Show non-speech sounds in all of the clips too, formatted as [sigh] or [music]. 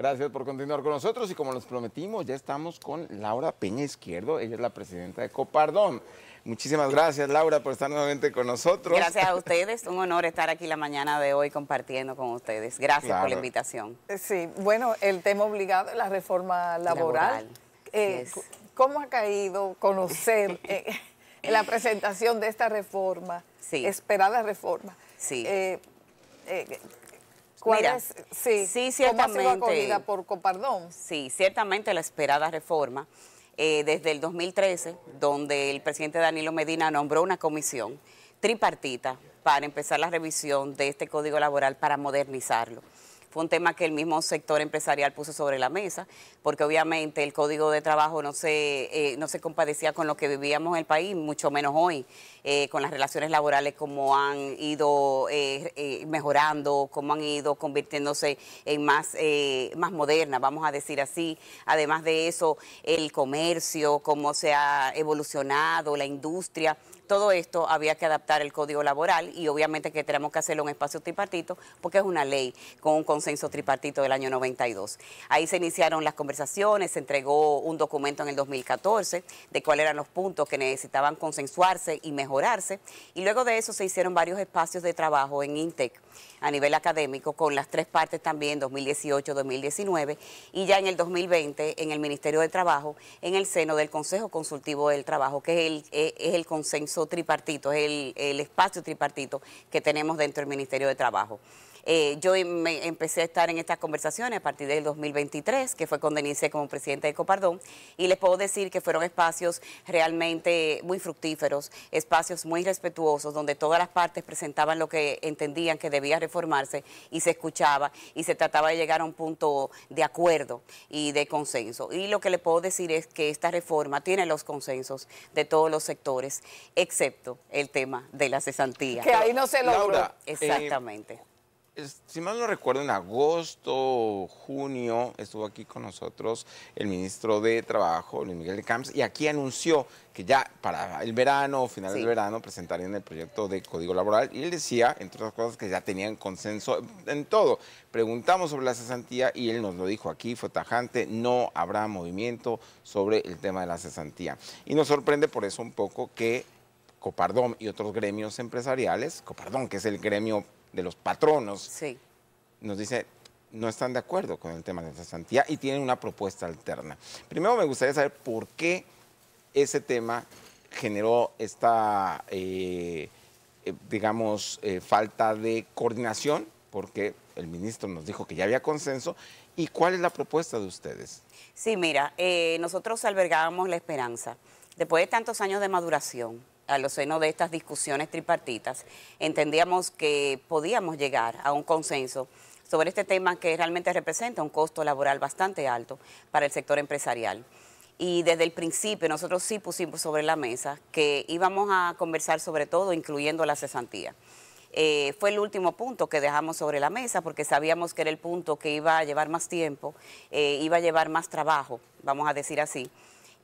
Gracias por continuar con nosotros y como les prometimos, ya estamos con Laura Peña Izquierdo, ella es la presidenta de Copardón. Muchísimas gracias, Laura, por estar nuevamente con nosotros. Gracias a [laughs] ustedes, un honor estar aquí la mañana de hoy compartiendo con ustedes. Gracias por la invitación. Eh, sí, bueno, el tema obligado es la reforma laboral. Eh, ¿Cómo ha caído conocer [laughs] eh, la presentación de esta reforma, esperada reforma? Sí. Sí, ciertamente. por Copardón? Sí, ciertamente la esperada reforma eh, desde el 2013, donde el presidente Danilo Medina nombró una comisión tripartita para empezar la revisión de este código laboral para modernizarlo. Fue un tema que el mismo sector empresarial puso sobre la mesa, porque obviamente el código de trabajo no se, eh, no se compadecía con lo que vivíamos en el país, mucho menos hoy, eh, con las relaciones laborales como han ido eh, mejorando, como han ido convirtiéndose en más, más modernas, vamos a decir así. Además de eso, el comercio, cómo se ha evolucionado, la industria todo esto había que adaptar el código laboral y obviamente que tenemos que hacerlo en un espacio tripartito porque es una ley con un consenso tripartito del año 92. Ahí se iniciaron las conversaciones, se entregó un documento en el 2014 de cuáles eran los puntos que necesitaban consensuarse y mejorarse y luego de eso se hicieron varios espacios de trabajo en INTEC a nivel académico, con las tres partes también, 2018-2019, y ya en el 2020 en el Ministerio de Trabajo, en el seno del Consejo Consultivo del Trabajo, que es el, eh, consenso tripartito, es el, el espacio tripartito que tenemos dentro del Ministerio de Trabajo. Eh, yo em, me empecé a estar en estas conversaciones a partir del 2023, que fue cuando inicié como presidente de Copardón, y les puedo decir que fueron espacios realmente muy fructíferos, espacios muy respetuosos, donde todas las partes presentaban lo que entendían que debía reformarse y se escuchaba y se trataba de llegar a un punto de acuerdo y de consenso. Y lo que les puedo decir es que esta reforma tiene los consensos de todos los sectores, excepto el tema de la cesantía. Que ahí no se logra. Eh, exactamente si mal no recuerdo, en agosto junio estuvo aquí con nosotros el ministro de Trabajo, Luis Miguel de Camps, y aquí anunció que ya para el verano o final del verano presentarían el proyecto de Código Laboral. Y él decía, entre otras cosas, que ya tenían consenso en todo. Preguntamos sobre la cesantía y él nos lo dijo aquí, fue tajante, no habrá movimiento sobre el tema de la cesantía. Y nos sorprende por eso un poco que Copardón y otros gremios empresariales, Copardón, que es el gremio de los patronos, nos dice, no están de acuerdo con el tema de la santidad y tienen una propuesta alterna. Primero me gustaría saber por qué ese tema generó esta, eh, eh, digamos, eh, falta de coordinación, porque el ministro nos dijo que ya había consenso, y cuál es la propuesta de ustedes. Sí, mira, nosotros albergábamos la esperanza, después de tantos años de maduración, a los seno de estas discusiones tripartitas, entendíamos que podíamos llegar a un consenso sobre este tema que realmente representa un costo laboral bastante alto para el sector empresarial. Y desde el principio nosotros sí pusimos sobre la mesa que íbamos a conversar sobre todo, incluyendo la cesantía. Eh, fue el último punto que dejamos sobre la mesa porque sabíamos que era el punto que iba a llevar más tiempo, eh, iba a llevar más trabajo, vamos a decir así.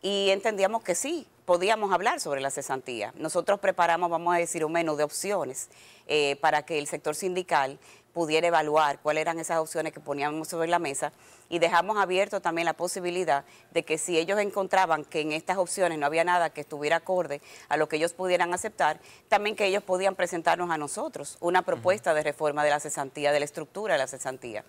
Y entendíamos que sí, podíamos hablar sobre la cesantía. Nosotros preparamos, vamos a decir, un menú de opciones eh, para que el sector sindical pudiera evaluar cuáles eran esas opciones que poníamos sobre la mesa y dejamos abierto también la posibilidad de que si ellos encontraban que en estas opciones no había nada que estuviera acorde a lo que ellos pudieran aceptar, también que ellos podían presentarnos a nosotros una propuesta de reforma de la cesantía, de la estructura de la cesantía.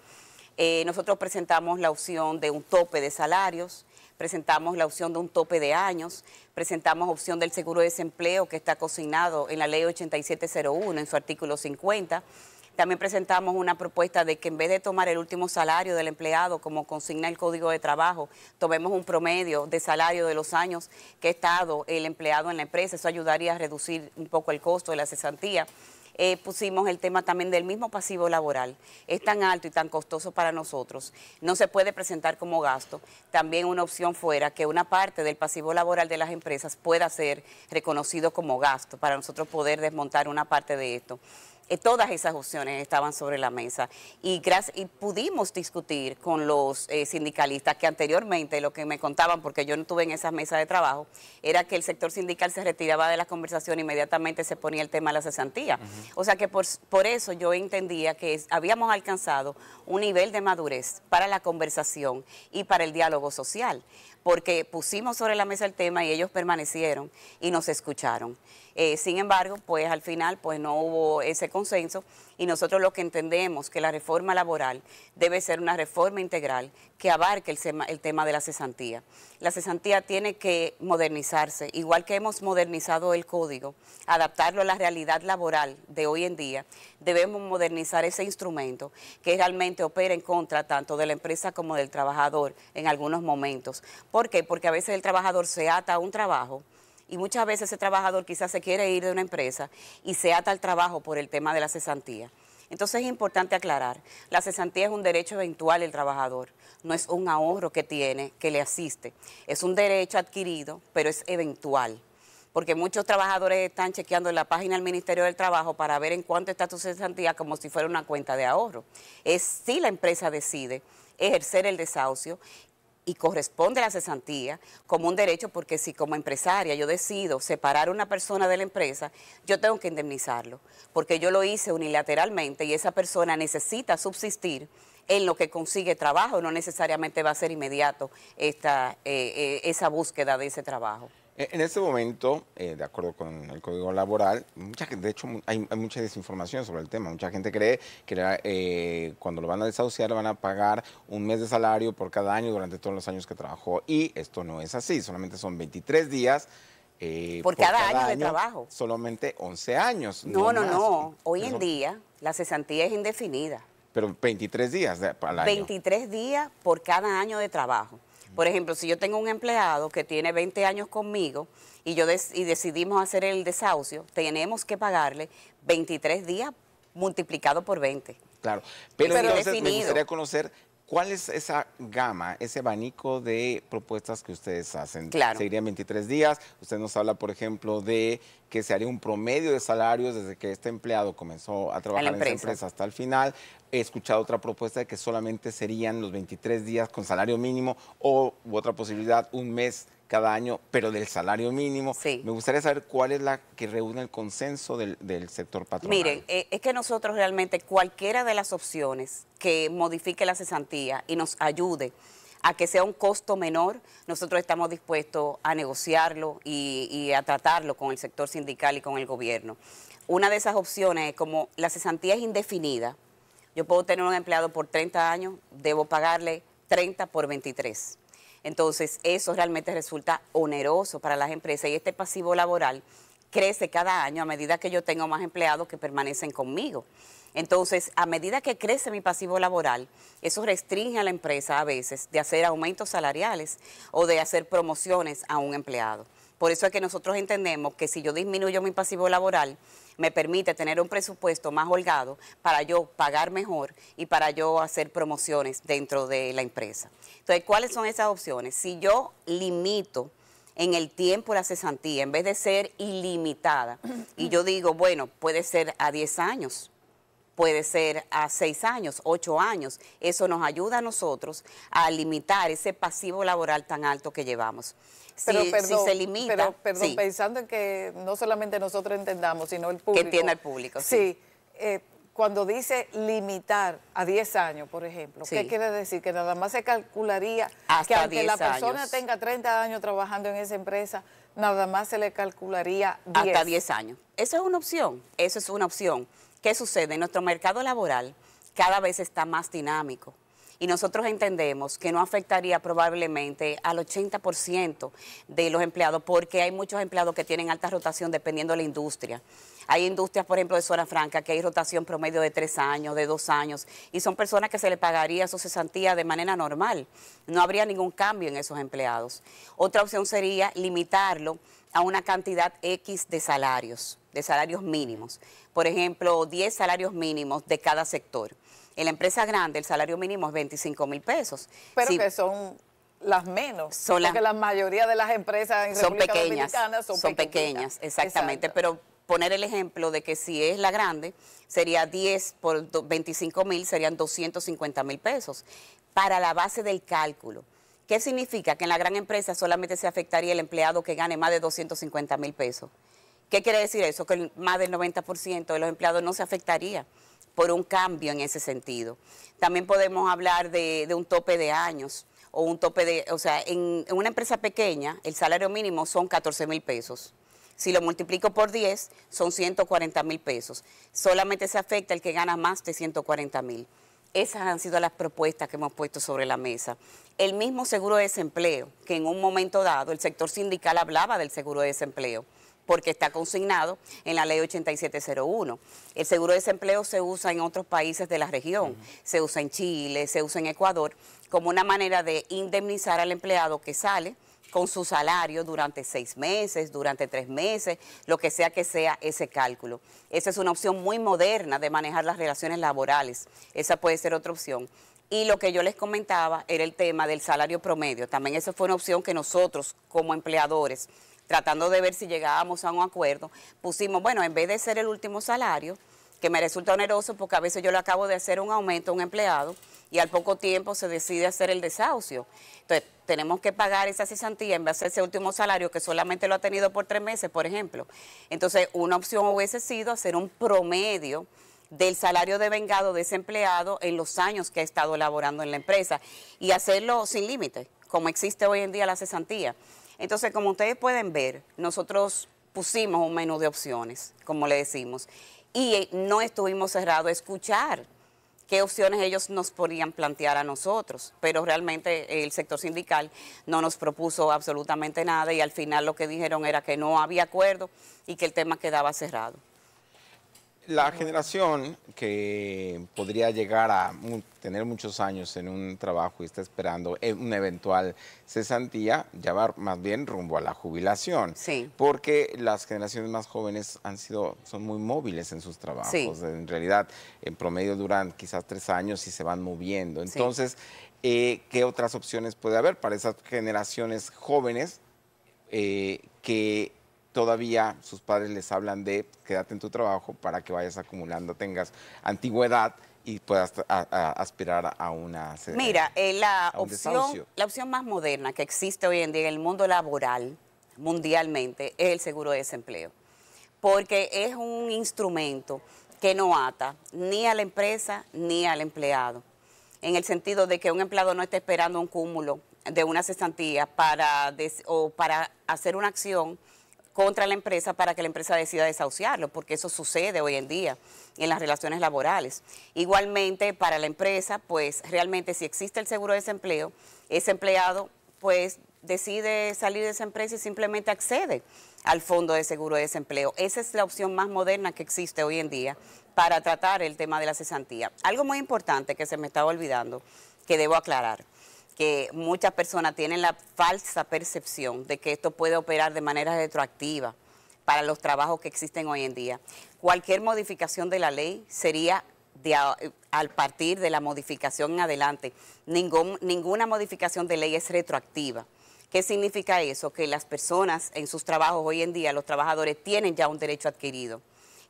Eh, nosotros presentamos la opción de un tope de salarios, presentamos la opción de un tope de años, presentamos opción del seguro de desempleo que está consignado en la ley 8701 en su artículo 50. También presentamos una propuesta de que en vez de tomar el último salario del empleado, como consigna el Código de Trabajo, tomemos un promedio de salario de los años que ha estado el empleado en la empresa. Eso ayudaría a reducir un poco el costo de la cesantía. Eh, pusimos el tema también del mismo pasivo laboral. Es tan alto y tan costoso para nosotros, no se puede presentar como gasto. También una opción fuera que una parte del pasivo laboral de las empresas pueda ser reconocido como gasto para nosotros poder desmontar una parte de esto. Eh, todas esas opciones estaban sobre la mesa y, y pudimos discutir con los eh, sindicalistas que anteriormente lo que me contaban, porque yo no estuve en esas mesas de trabajo, era que el sector sindical se retiraba de la conversación e inmediatamente se ponía el tema de la cesantía. O sea que por, eso yo entendía que habíamos alcanzado un nivel de madurez para la conversación y para el diálogo social, porque pusimos sobre la mesa el tema y ellos permanecieron y nos escucharon. Eh, sin embargo, pues al final pues no hubo ese consenso y nosotros lo que entendemos que la reforma laboral debe ser una reforma integral que abarque el, el tema de la cesantía. La cesantía tiene que modernizarse, igual que hemos modernizado el código, adaptarlo a la realidad laboral de hoy en día, debemos modernizar ese instrumento que realmente opera en contra tanto de la empresa como del trabajador en algunos momentos. ¿Por qué? Porque a veces el trabajador se ata a un trabajo y muchas veces ese trabajador quizás se quiere ir de una empresa y se ata al trabajo por el tema de la cesantía. Entonces es importante aclarar, la cesantía es un derecho eventual del trabajador, no es un ahorro que tiene, que le asiste, es un derecho adquirido, pero es eventual porque muchos trabajadores están chequeando en la página del Ministerio del Trabajo para ver en cuánto está tu cesantía como si fuera una cuenta de ahorro. Es si la empresa decide ejercer el desahucio, y corresponde a la cesantía como un derecho, porque si como empresaria yo decido separar a una persona de la empresa, yo tengo que indemnizarlo, porque yo lo hice unilateralmente y esa persona necesita subsistir en lo que consigue trabajo, no necesariamente va a ser inmediato esta, eh, eh, esa búsqueda de ese trabajo. E, en este momento, eh, de acuerdo con el Código Laboral, mucha de hecho hay, mucha desinformación sobre el tema. Mucha gente cree que eh, cuando lo van a desahuciar van a pagar un mes de salario por cada año durante todos los años que trabajó. Y esto no es así, solamente son 23 días. Eh, por, cada, año, de trabajo. Solamente 11 años. No, no, no. Hoy en día la cesantía es indefinida. Pero 23 días de, al año. 23 días por cada año de trabajo. Por ejemplo, si yo tengo un empleado que tiene 20 años conmigo y, yo y decidimos hacer el desahucio, tenemos que pagarle 23 días multiplicado por 20. Claro, pero, pero conocer ¿Cuál es esa gama, ese abanico de propuestas que ustedes hacen? Claro. Seguirían 23 días. Usted nos habla, por ejemplo, de que se haría un promedio de salarios desde que este empleado comenzó a trabajar en esa empresa hasta el final. He escuchado otra propuesta de que solamente serían los 23 días con salario mínimo o u otra posibilidad, un mes cada año, pero del salario mínimo. Me gustaría saber cuál es la que reúne el consenso del, sector patronal. Miren, eh, es que nosotros realmente cualquiera de las opciones que modifique la cesantía y nos ayude a que sea un costo menor, nosotros estamos dispuestos a negociarlo y, y, a tratarlo con el sector sindical y con el gobierno. Una de esas opciones es como la cesantía es indefinida. Yo puedo tener un empleado por 30 años, debo pagarle 30 por 23. Entonces, eso realmente resulta oneroso para las empresas y este pasivo laboral crece cada año a medida que yo tengo más empleados que permanecen conmigo. Entonces, a medida que crece mi pasivo laboral, eso restringe a la empresa a veces de hacer aumentos salariales o de hacer promociones a un empleado. Por eso es que nosotros entendemos que si yo disminuyo mi pasivo laboral, me permite tener un presupuesto más holgado para yo pagar mejor y para yo hacer promociones dentro de la empresa. Entonces, ¿cuáles son esas opciones? Si yo limito en el tiempo la cesantía, en vez de ser ilimitada, y yo digo, bueno, puede ser a 10 años, puede ser a seis años, ocho años. Eso nos ayuda a nosotros a limitar ese pasivo laboral tan alto que llevamos. Pero, perdón, se limita. Pero, pensando en que no solamente nosotros entendamos, sino el público. Que entienda el público. Sí. sí. Eh, cuando dice limitar a 10 años, por ejemplo, ¿qué quiere decir? Que nada más se calcularía Hasta que aunque la persona tenga 30 años trabajando en esa empresa, nada más se le calcularía 10. Hasta 10 años. Esa es una opción, eso es una opción. ¿Qué sucede? nuestro mercado laboral cada vez está más dinámico y nosotros entendemos que no afectaría probablemente al 80% de los empleados, porque hay muchos empleados que tienen alta rotación dependiendo de la industria. Hay industrias, por ejemplo, de zona franca, que hay rotación promedio de tres años, de dos años, y son personas que se le pagaría su cesantía de manera normal. No habría ningún cambio en esos empleados. Otra opción sería limitarlo a una cantidad X de salarios, de salarios mínimos. Por ejemplo, 10 salarios mínimos de cada sector. En la empresa grande el salario mínimo es 25 mil pesos. Pero que son las menos, son porque la, mayoría de las empresas en son República pequeñas, Dominicana son, son pequeñas. exactamente, pero poner el ejemplo de que si es la grande, sería 10 por 25 mil, serían 250 mil pesos para la base del cálculo. ¿Qué significa? Que en la gran empresa solamente se afectaría el empleado que gane más de 250 mil pesos. ¿Qué quiere decir eso? Que más del 90% de los empleados no se afectaría por un cambio en ese sentido. También podemos hablar de, un tope de años o un tope de, o sea, en, en una empresa pequeña el salario mínimo son 14 mil pesos. Si lo multiplico por 10, son 140 mil pesos. Solamente se afecta el que gana más de 140 mil. Esas han sido las propuestas que hemos puesto sobre la mesa. El mismo seguro de desempleo, que en un momento dado el sector sindical hablaba del seguro de desempleo porque está consignado en la ley 8701. El seguro de desempleo se usa en otros países de la región, se usa en Chile, se usa en Ecuador, como una manera de indemnizar al empleado que sale con su salario durante seis meses, durante tres meses, lo que sea que sea ese cálculo. Esa es una opción muy moderna de manejar las relaciones laborales. Esa puede ser otra opción. Y lo que yo les comentaba era el tema del salario promedio. También esa fue una opción que nosotros como empleadores tratando de ver si llegábamos a un acuerdo, pusimos, bueno, en vez de ser el último salario, que me resulta oneroso porque a veces yo le acabo de hacer un aumento a un empleado y al poco tiempo se decide hacer el desahucio. Entonces, tenemos que pagar esa cesantía en vez hacer ese último salario que solamente lo ha tenido por tres meses, por ejemplo. Entonces, una opción hubiese sido hacer un promedio del salario de vengado de ese empleado en los años que ha estado laborando en la empresa y hacerlo sin límite, como existe hoy en día la cesantía. Entonces, como ustedes pueden ver, nosotros pusimos un menú de opciones, como le decimos, y eh, no estuvimos cerrados a escuchar qué opciones ellos nos podían plantear a nosotros, pero realmente el sector sindical no nos propuso absolutamente nada y al final lo que dijeron era que no había acuerdo y que el tema quedaba cerrado la generación que podría llegar a tener muchos años en un trabajo y está esperando eh, una eventual cesantía, ya va más bien rumbo a la jubilación. Sí. Porque las generaciones más jóvenes han sido, son muy móviles en sus trabajos. En realidad, en promedio duran quizás tres años y se van moviendo. Entonces, eh, ¿qué otras opciones puede haber para esas generaciones jóvenes eh, que todavía sus padres les hablan de quédate en tu trabajo para que vayas acumulando, tengas antigüedad y puedas aspirar a una... Mira, eh, eh, la, opción, la opción más moderna que existe hoy en día en el mundo laboral mundialmente es el seguro de desempleo, porque es un instrumento que no ata ni a la empresa ni al empleado, en el sentido de que un empleado no esté esperando un cúmulo de una cesantía para o para hacer una acción contra la empresa para que la empresa decida desahuciarlo, porque eso sucede hoy en día en las relaciones laborales. Igualmente, para la empresa, pues realmente si existe el seguro de desempleo, ese empleado pues decide salir de esa empresa y simplemente accede al fondo de seguro de desempleo. Esa es la opción más moderna que existe hoy en día para tratar el tema de la cesantía. Algo muy importante que se me estaba olvidando, que debo aclarar que muchas personas tienen la falsa percepción de que esto puede operar de manera retroactiva para los trabajos que existen hoy en día. Cualquier modificación de la ley sería al partir de la modificación en adelante. ninguna modificación de ley es retroactiva. ¿Qué significa eso? Que las personas en sus trabajos hoy en día, los trabajadores, tienen ya un derecho adquirido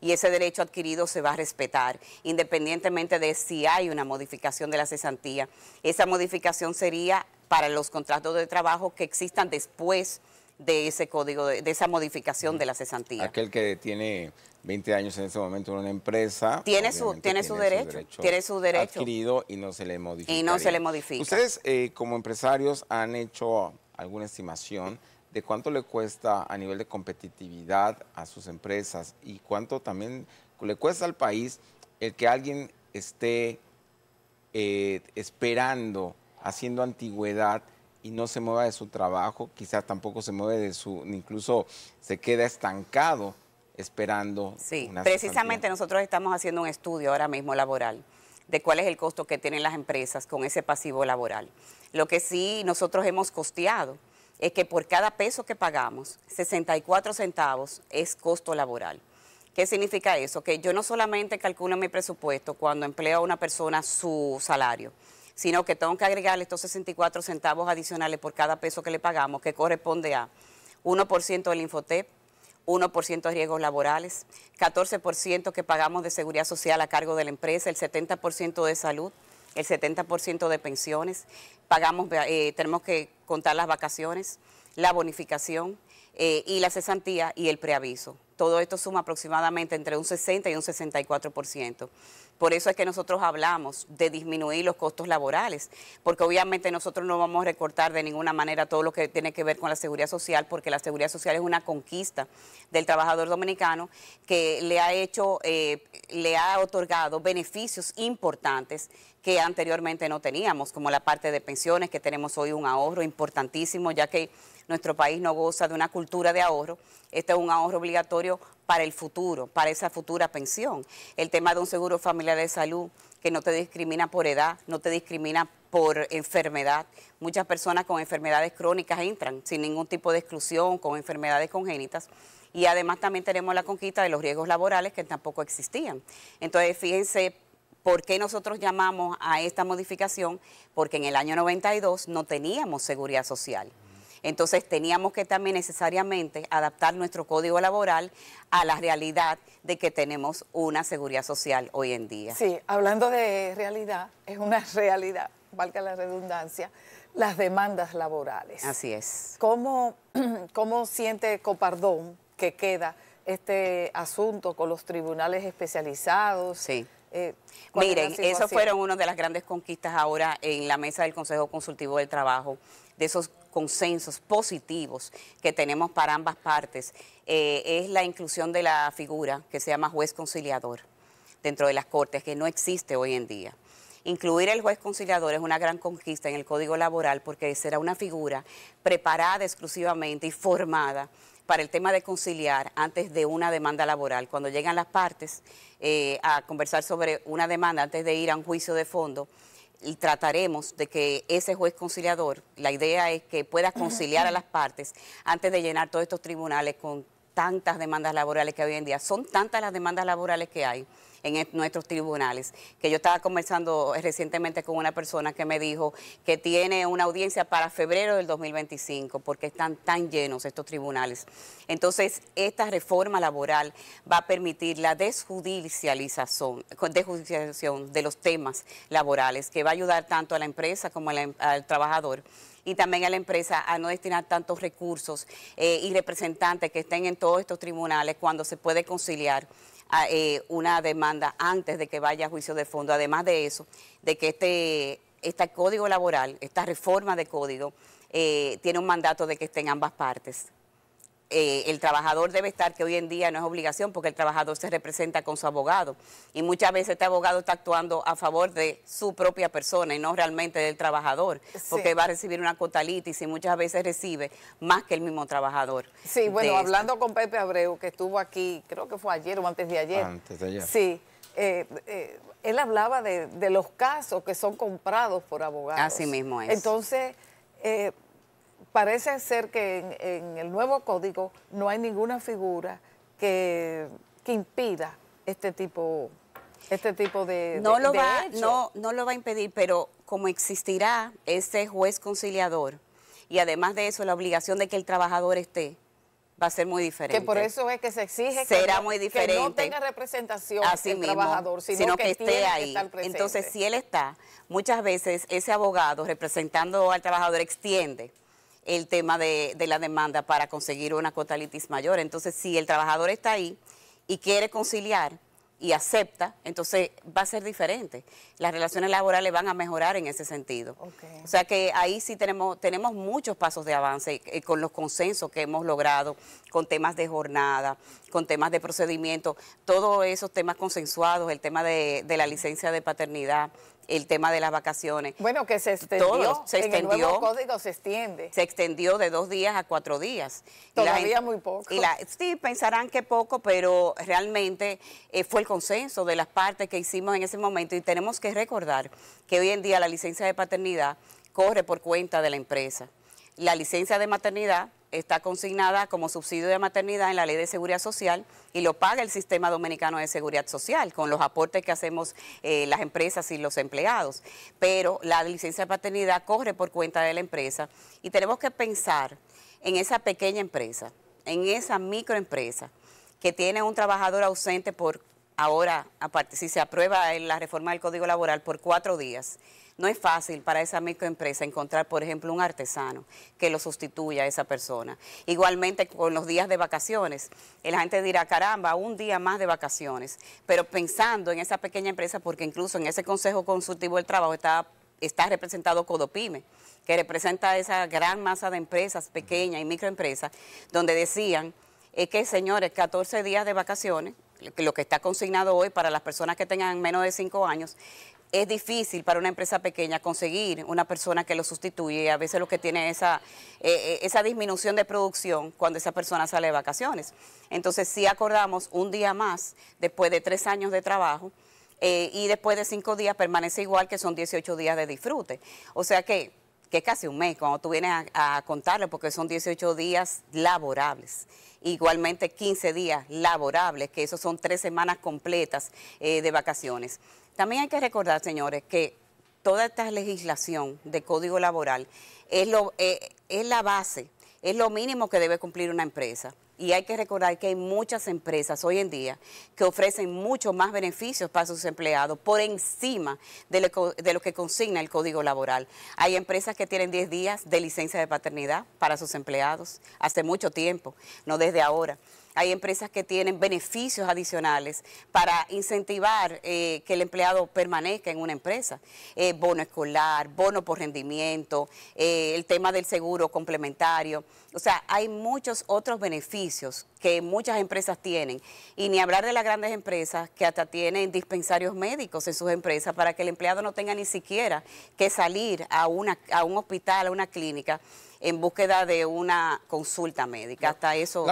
y ese derecho adquirido se va a respetar, independientemente de si hay una modificación de la cesantía. Esa modificación sería para los contratos de trabajo que existan después de ese código, de, esa modificación de la cesantía. Aquel que tiene 20 años en ese momento en una empresa. Tiene su, tiene, derecho, Tiene su derecho. Adquirido y no se le modifica. no se le modifica. Ustedes, eh, como empresarios, han hecho alguna estimación de cuánto le cuesta a nivel de competitividad a sus empresas y cuánto también le cuesta al país el que alguien esté eh, esperando, haciendo antigüedad y no se mueva de su trabajo, quizás tampoco se mueve de su, incluso se queda estancado esperando. Sí, precisamente nosotros estamos haciendo un estudio ahora mismo laboral de cuál es el costo que tienen las empresas con ese pasivo laboral. Lo que sí nosotros hemos costeado es que por cada peso que pagamos, 64 centavos es costo laboral. ¿Qué significa eso? Que yo no solamente calculo mi presupuesto cuando empleo a una persona su salario, sino que tengo que agregarle estos 64 centavos adicionales por cada peso que le pagamos, que corresponde a 1% del Infotep, 1% de riesgos laborales, 14% que pagamos de seguridad social a cargo de la empresa, el 70% de salud, el 70% de pensiones, pagamos, eh, tenemos que contar las vacaciones, la bonificación eh, y la cesantía y el preaviso. Todo esto suma aproximadamente entre un 60 y un 64%. Por eso es que nosotros hablamos de disminuir los costos laborales, porque obviamente nosotros no vamos a recortar de ninguna manera todo lo que tiene que ver con la seguridad social, porque la seguridad social es una conquista del trabajador dominicano que le ha hecho, eh, le ha otorgado beneficios importantes que anteriormente no teníamos, como la parte de pensiones, que tenemos hoy un ahorro importantísimo, ya que nuestro país no goza de una cultura de ahorro. Este es un ahorro obligatorio para el futuro, para esa futura pensión. El tema de un seguro familiar de salud que no te discrimina por edad, no te discrimina por enfermedad. Muchas personas con enfermedades crónicas entran sin ningún tipo de exclusión, con enfermedades congénitas. Y además también tenemos la conquista de los riesgos laborales que tampoco existían. Entonces, fíjense ¿Por qué nosotros llamamos a esta modificación? Porque en el año 92 no teníamos seguridad social. Entonces teníamos que también necesariamente adaptar nuestro código laboral a la realidad de que tenemos una seguridad social hoy en día. Sí, hablando de realidad, es una [laughs] realidad, valga la redundancia, las demandas laborales. Así es. ¿Cómo, [clears throat] cómo siente Copardón que queda este asunto con los tribunales especializados? Sí eh, Miren, esos fueron una de las grandes conquistas ahora en la mesa del Consejo Consultivo del Trabajo, de esos consensos positivos que tenemos para ambas partes, eh, es la inclusión de la figura que se llama juez conciliador dentro de las Cortes, que no existe hoy en día. Incluir el juez conciliador es una gran conquista en el Código Laboral porque será una figura preparada exclusivamente y formada para el tema de conciliar antes de una demanda laboral. Cuando llegan las partes eh, a conversar sobre una demanda antes de ir a un juicio de fondo, y trataremos de que ese juez conciliador, la idea es que pueda conciliar a las partes antes de llenar todos estos tribunales con tantas demandas laborales que hoy en día, son tantas las demandas laborales que hay en nuestros tribunales, que yo estaba conversando recientemente con una persona que me dijo que tiene una audiencia para febrero del 2025, porque están tan llenos estos tribunales. Entonces, esta reforma laboral va a permitir la desjudicialización, de los temas laborales, que va a ayudar tanto a la empresa como em-, al trabajador y también a la empresa a no destinar tantos recursos eh, y representantes que estén en todos estos tribunales cuando se puede conciliar ah, eh, una demanda antes de que vaya a juicio de fondo. Además de eso, de que este, este código laboral, esta reforma de código, eh, tiene un mandato de que estén ambas partes. Eh, el trabajador debe estar, que hoy en día no es obligación porque el trabajador se representa con su abogado y muchas veces este abogado está actuando a favor de su propia persona y no realmente del trabajador, porque va a recibir una cotalitis y muchas veces recibe más que el mismo trabajador. Sí, bueno, hablando con Pepe Abreu, que estuvo aquí, creo que fue ayer o antes de ayer. Antes de ayer. Sí. Eh, eh, él hablaba de, de, los casos que son comprados por abogados. Así mismo es. Entonces, parece ser que en, el nuevo código no hay ninguna figura que, impida este tipo, este tipo de, no No, no lo va a impedir, pero como existirá ese juez conciliador y además de eso la obligación de que el trabajador esté, va a ser muy diferente. Que por eso es que se exige Será que, muy diferente. no tenga representación el trabajador, sino, que, esté ahí. Entonces, si él está, muchas veces ese abogado representando al trabajador extiende el tema de, la demanda para conseguir una cuota mayor. Entonces, si el trabajador está ahí y quiere conciliar y acepta, entonces va a ser diferente. Las relaciones laborales van a mejorar en ese sentido. O sea que ahí sí tenemos, tenemos muchos pasos de avance eh, con los consensos que hemos logrado, con temas de jornada, con temas de procedimiento, todos esos temas consensuados, el tema de, la licencia de paternidad, el tema de las vacaciones. Bueno, que se extendió. Todo, se extendió. el nuevo código se extiende. Se extendió de dos días a cuatro días. Todavía muy poco. la, sí, pensarán que poco, pero realmente eh, fue el consenso de las partes que hicimos en ese momento y tenemos que recordar que hoy en día la licencia de paternidad corre por cuenta de la empresa. La licencia de maternidad está consignada como subsidio de maternidad en la ley de seguridad social y lo paga el sistema dominicano de seguridad social con los aportes que hacemos eh, las empresas y los empleados. Pero la licencia de paternidad corre por cuenta de la empresa y tenemos que pensar en esa pequeña empresa, en esa microempresa que tiene un trabajador ausente por ahora, si se aprueba la reforma del Código Laboral por cuatro días, no es fácil para esa microempresa encontrar, por ejemplo, un artesano que lo sustituya a esa persona. Igualmente con los días de vacaciones, la gente dirá, caramba, un día más de vacaciones, pero pensando en esa pequeña empresa, porque incluso en ese Consejo Consultivo del Trabajo está, está representado Codopime, que representa esa gran masa de empresas pequeñas y microempresas, donde decían es eh, que, señores, 14 días de vacaciones lo que está consignado hoy para las personas que tengan menos de cinco años, es difícil para una empresa pequeña conseguir una persona que lo sustituya a veces lo que tiene esa, eh, eh, esa disminución de producción cuando esa persona sale de vacaciones. Entonces sí acordamos un día más después de tres años de trabajo eh, y después de cinco días permanece igual que son 18 días de disfrute. O sea que que es casi un mes cuando tú vienes a, contarle porque son 18 días laborables igualmente 15 días laborables, que eso son tres semanas completas eh, de vacaciones. También hay que recordar, señores, que toda esta legislación de código laboral es, lo, eh, es la base, es lo mínimo que debe cumplir una empresa. Y hay que recordar que hay muchas empresas hoy en día que ofrecen muchos más beneficios para sus empleados por encima de lo, que consigna el Código Laboral. Hay empresas que tienen 10 días de licencia de paternidad para sus empleados hace mucho tiempo, no desde ahora hay empresas que tienen beneficios adicionales para incentivar eh, que el empleado permanezca en una empresa. Eh, bono escolar, bono por rendimiento, eh, el tema del seguro complementario. O sea, hay muchos otros beneficios que muchas empresas tienen. Y ni hablar de las grandes empresas que hasta tienen dispensarios médicos en sus empresas para que el empleado no tenga ni siquiera que salir a, una, a un hospital, a una clínica en búsqueda de una consulta médica. Hasta eso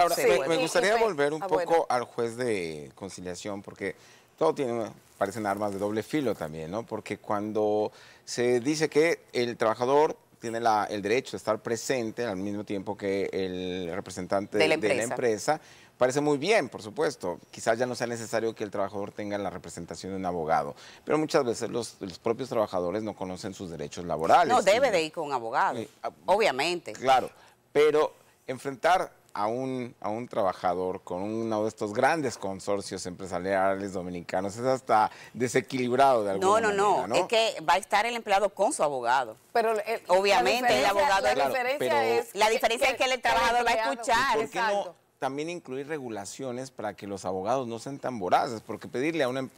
me, gustaría volver un ah, poco al juez de conciliación, porque todo tiene, parecen armas de doble filo también, ¿no? Porque cuando se dice que el trabajador tiene el derecho de estar presente al mismo tiempo que el representante de la empresa parece muy bien, por supuesto. Quizás ya no sea necesario que el trabajador tenga la representación de un abogado, pero muchas veces los, propios trabajadores no conocen sus derechos laborales. No, debe de ir con un abogado, eh, ah, obviamente. Claro, pero enfrentar a un, a un trabajador con uno de estos grandes consorcios empresariales dominicanos. Es hasta desequilibrado de alguna no, no, manera. No, no, no. Es que va a estar el empleado con su abogado. Pero eh, obviamente el abogado. La diferencia, es, que, el trabajador va a escuchar también incluir regulaciones para que los abogados no sean tan voraces, porque pedirle a, una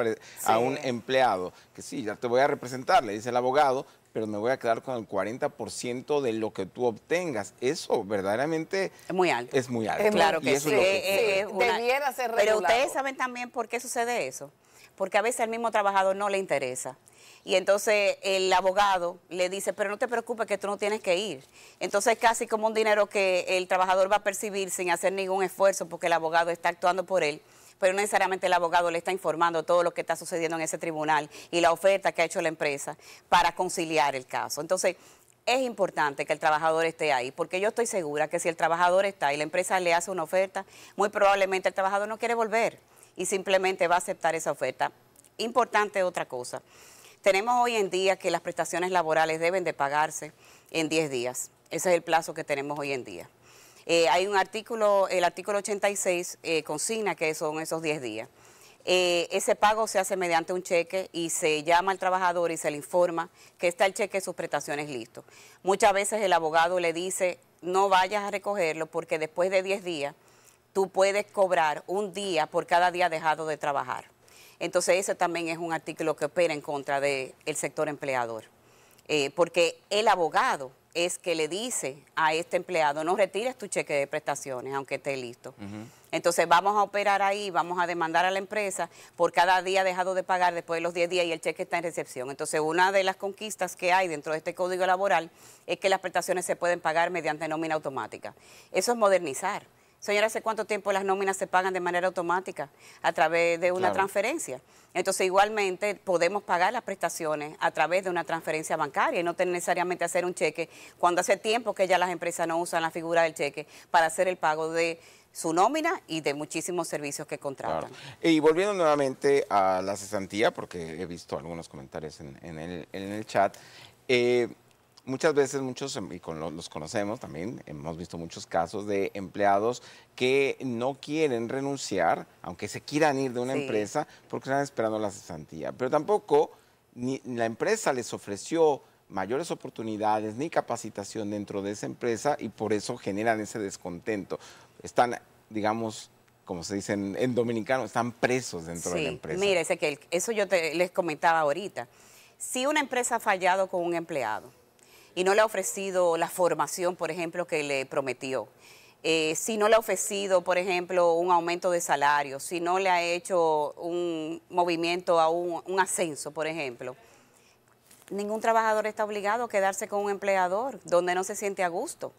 a un empleado que sí, ya te voy a representar, le dice el abogado, pero me voy a quedar con el 40% de lo que tú obtengas. Eso verdaderamente es muy alto. Es muy alto. Claro que sí. Eh, eh, eh, Debiera ser regulado. Pero ustedes saben también por qué sucede eso. Porque a veces al mismo trabajador no le interesa. Y entonces el abogado le dice, pero no te preocupes que tú no tienes que ir. Entonces es casi como un dinero que el trabajador va a percibir sin hacer ningún esfuerzo porque el abogado está actuando por él pero no necesariamente el abogado le está informando todo lo que está sucediendo en ese tribunal y la oferta que ha hecho la empresa para conciliar el caso. Entonces, es importante que el trabajador esté ahí, porque yo estoy segura que si el trabajador está y la empresa le hace una oferta, muy probablemente el trabajador no quiere volver y simplemente va a aceptar esa oferta. Importante otra cosa. Tenemos hoy en día que las prestaciones laborales deben de pagarse en 10 días. Ese es el plazo que tenemos hoy en día. Eh, hay un artículo, el artículo 86 eh, consigna que son esos 10 días. Eh, ese pago se hace mediante un cheque y se llama al trabajador y se le informa que está el cheque de sus prestaciones listo. Muchas veces el abogado le dice, no vayas a recogerlo porque después de 10 días tú puedes cobrar un día por cada día dejado de trabajar. Entonces ese también es un artículo que opera en contra del sector empleador, eh, porque el abogado es que le dice a este empleado, no retires tu cheque de prestaciones, aunque esté listo. Entonces vamos a operar ahí, vamos a demandar a la empresa por cada día dejado de pagar después de los 10 días y el cheque está en recepción. Entonces una de las conquistas que hay dentro de este código laboral es que las prestaciones se pueden pagar mediante nómina automática. Eso es modernizar. Señora, ¿hace cuánto tiempo las nóminas se pagan de manera automática a través de una transferencia? Entonces, igualmente podemos pagar las prestaciones a través de una transferencia bancaria y no necesariamente hacer un cheque cuando hace tiempo que ya las empresas no usan la figura del cheque para hacer el pago de su nómina y de muchísimos servicios que contratan. Y volviendo nuevamente a la cesantía, porque he visto algunos comentarios en, el, chat, eh, muchas veces muchos, em, y con los, conocemos también, hemos visto muchos casos de empleados que no quieren renunciar, aunque se quieran ir de una empresa, porque están esperando la cesantía. Pero tampoco la empresa les ofreció mayores oportunidades ni capacitación dentro de esa empresa y por eso generan ese descontento. Están, digamos, como se dice en, dominicano, están presos dentro de la empresa. Mire, eso yo les comentaba ahorita. Si una empresa ha fallado con un empleado, y no le ha ofrecido la formación, por ejemplo, que le prometió. Eh, si no le ha ofrecido, por ejemplo, un aumento de salario, si no le ha hecho un movimiento a un ascenso, por ejemplo. Ningún trabajador está obligado a quedarse con un empleador donde no se siente a gusto.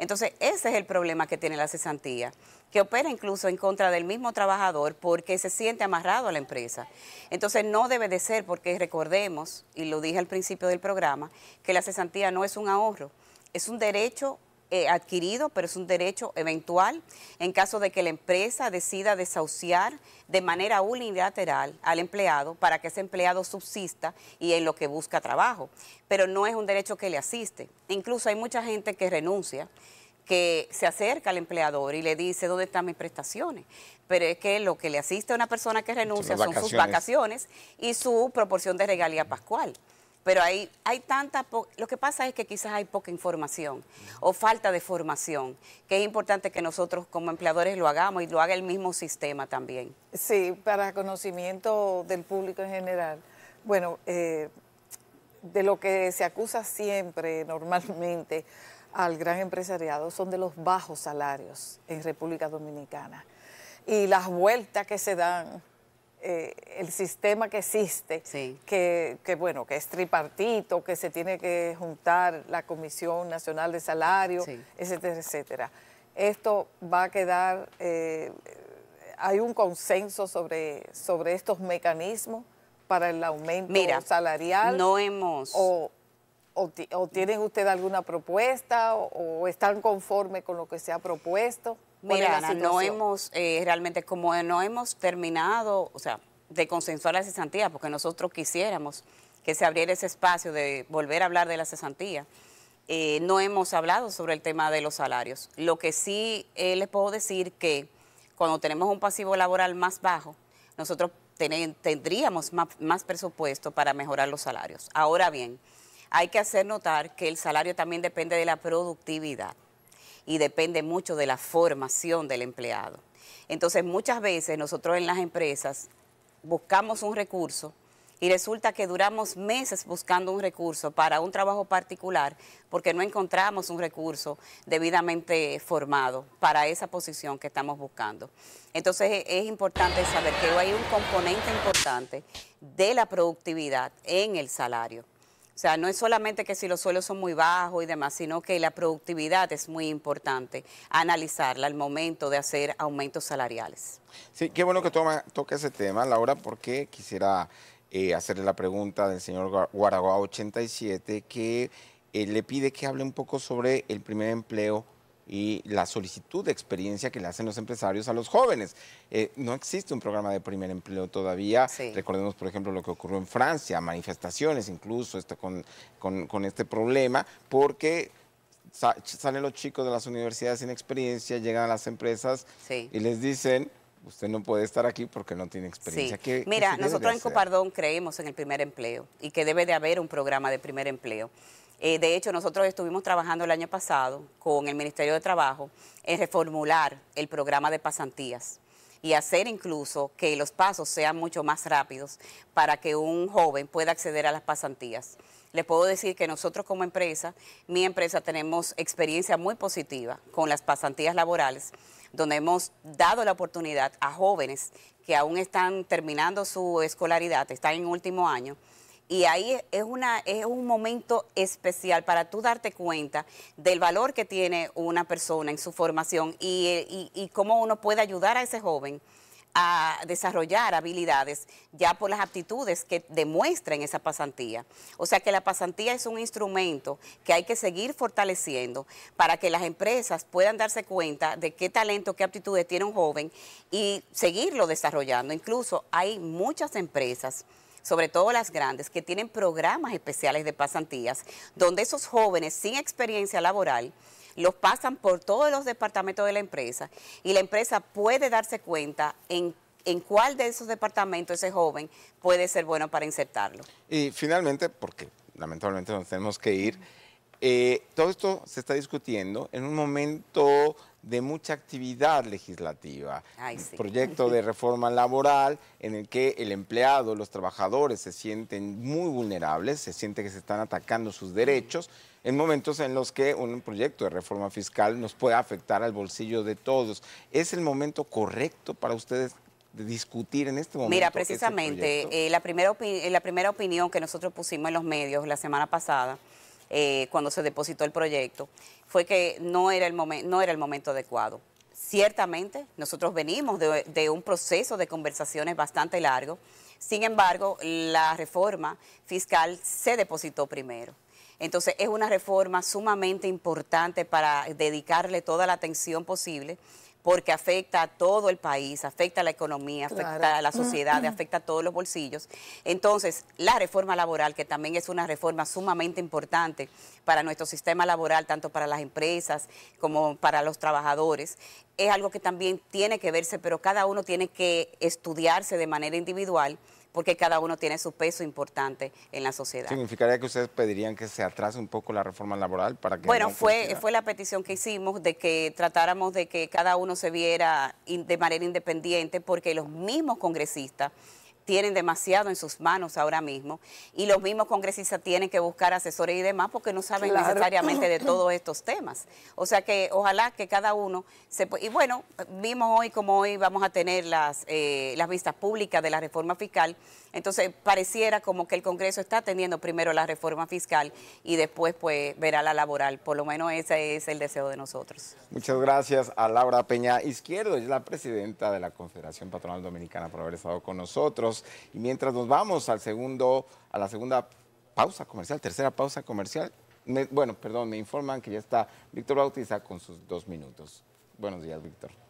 Entonces, ese es el problema que tiene la cesantía, que opera incluso en contra del mismo trabajador porque se siente amarrado a la empresa. Entonces, no debe de ser porque recordemos, y lo dije al principio del programa, que la cesantía no es un ahorro, es un derecho adquirido, pero es un derecho eventual en caso de que la empresa decida desahuciar de manera unilateral al empleado para que ese empleado subsista y en lo que busca trabajo, pero no es un derecho que le asiste. Incluso hay mucha gente que renuncia que se acerca al empleador y le dice dónde están mis prestaciones. Pero es que lo que le asiste a una persona que renuncia son sus vacaciones y su proporción de regalía pascual pero hay, hay tanta, lo que pasa es que quizás hay poca información o falta de formación, que es importante que nosotros como empleadores lo hagamos y lo haga el mismo sistema también. Sí, para conocimiento del público en general. Bueno, eh, de lo que se acusa siempre normalmente al gran empresariado son de los bajos salarios en República Dominicana y las vueltas que se dan eh, el sistema que existe, que, bueno, que es tripartito, que se tiene que juntar la Comisión Nacional de salarios etcétera, etcétera. Esto va a quedar, eh, hay un consenso sobre, sobre estos mecanismos para el aumento salarial. No hemos. O, tienen usted alguna propuesta o, o están conformes con lo que se ha propuesto? Mira, no hemos eh, realmente, como no hemos terminado, o sea, de consensuar la cesantía, porque nosotros quisiéramos que se abriera ese espacio de volver a hablar de la cesantía, eh, no hemos hablado sobre el tema de los salarios. Lo que sí eh, les puedo decir que cuando tenemos un pasivo laboral más bajo, nosotros tendríamos más presupuesto para mejorar los salarios. Ahora bien, hay que hacer notar que el salario también depende de la productividad y depende mucho de la formación del empleado. Entonces muchas veces nosotros en las empresas buscamos un recurso y resulta que duramos meses buscando un recurso para un trabajo particular porque no encontramos un recurso debidamente formado para esa posición que estamos buscando. Entonces e-, es importante saber que hay un componente importante de la productividad en el salario. O sea, no es solamente que si los suelos son muy bajos y demás, sino que la productividad es muy importante analizarla al momento de hacer aumentos salariales. Sí, qué bueno que toma, toca ese tema, Laura, porque quisiera eh, hacerle la pregunta del señor guaragua 87 que eh, le pide que hable un poco sobre el primer empleo y la solicitud de experiencia que le hacen los empresarios a los jóvenes. Eh, no existe un programa de primer empleo todavía. Recordemos, por ejemplo, lo que ocurrió en Francia, manifestaciones incluso este, con, este problema, porque salen los chicos de las universidades sin experiencia, llegan a las empresas y les dicen, usted no puede estar aquí porque no tiene experiencia. Mira, nosotros en Copardón creemos en el primer empleo y que debe de haber un programa de primer empleo. Eh, de hecho, nosotros estuvimos trabajando el año pasado con el Ministerio de Trabajo en reformular el programa de pasantías y hacer incluso que los pasos sean mucho más rápidos para que un joven pueda acceder a las pasantías. Les puedo decir que nosotros como empresa, mi empresa tenemos experiencia muy positiva con las pasantías laborales, donde hemos dado la oportunidad a jóvenes que aún están terminando su escolaridad, están en último año, y ahí es, una, es un momento especial para tú darte cuenta del valor que tiene una persona en su formación y, y cómo uno puede ayudar a ese joven a desarrollar habilidades ya por las aptitudes que demuestren esa pasantía. O sea que la pasantía es un instrumento que hay que seguir fortaleciendo para que las empresas puedan darse cuenta de qué talento, qué aptitudes tiene un joven y seguirlo desarrollando. Incluso hay muchas empresas sobre todo las grandes, que tienen programas especiales de pasantías, donde esos jóvenes sin experiencia laboral los pasan por todos los departamentos de la empresa y la empresa puede darse cuenta en en cuál de esos departamentos ese joven puede ser bueno para insertarlo. Y finalmente, porque lamentablemente nos tenemos que ir, eh, todo esto se está discutiendo en un momento de mucha actividad legislativa. Proyecto de reforma laboral en el que el empleado, los trabajadores se sienten muy vulnerables, se siente que se están atacando sus derechos en momentos en los que un proyecto de reforma fiscal nos puede afectar al bolsillo de todos. ¿Es el momento correcto para ustedes de discutir en este momento? Mira, precisamente, eh, la, primera la primera opinión que nosotros pusimos en los medios la semana pasada eh, cuando se depositó el proyecto, fue que no era el, no era el momento adecuado. Ciertamente, nosotros venimos de, de un proceso de conversaciones bastante largo, sin embargo, la reforma fiscal se depositó primero. Entonces es una reforma sumamente importante para dedicarle toda la atención posible porque afecta a todo el país, afecta a la economía, afecta a la sociedad, afecta a todos los bolsillos. Entonces, la reforma laboral, que también es una reforma sumamente importante para nuestro sistema laboral, tanto para las empresas como para los trabajadores, es algo que también tiene que verse, pero cada uno tiene que estudiarse de manera individual porque cada uno tiene su peso importante en la sociedad. ¿Significaría que ustedes pedirían que se atrase un poco la reforma laboral para que... Bueno, fue, fue la petición que hicimos de que tratáramos de que cada uno se viera de manera independiente porque los mismos congresistas tienen demasiado en sus manos ahora mismo y los mismos congresistas tienen que buscar asesores y demás porque no saben necesariamente de [clears throat] todos estos temas. O sea que ojalá que cada uno se... Y bueno, vimos hoy como hoy vamos a tener las, eh, las vistas públicas de la reforma fiscal entonces, pareciera como que el Congreso está atendiendo primero la reforma fiscal y después pues verá la laboral. Por lo menos ese es el deseo de nosotros. Muchas gracias a Laura Peña Izquierdo, es la presidenta de la Confederación Patronal Dominicana por haber estado con nosotros. Y mientras nos vamos al segundo, a la segunda pausa comercial, tercera pausa comercial, bueno, perdón, me informan que ya está Víctor Bautista con sus dos minutos. Buenos días, Víctor.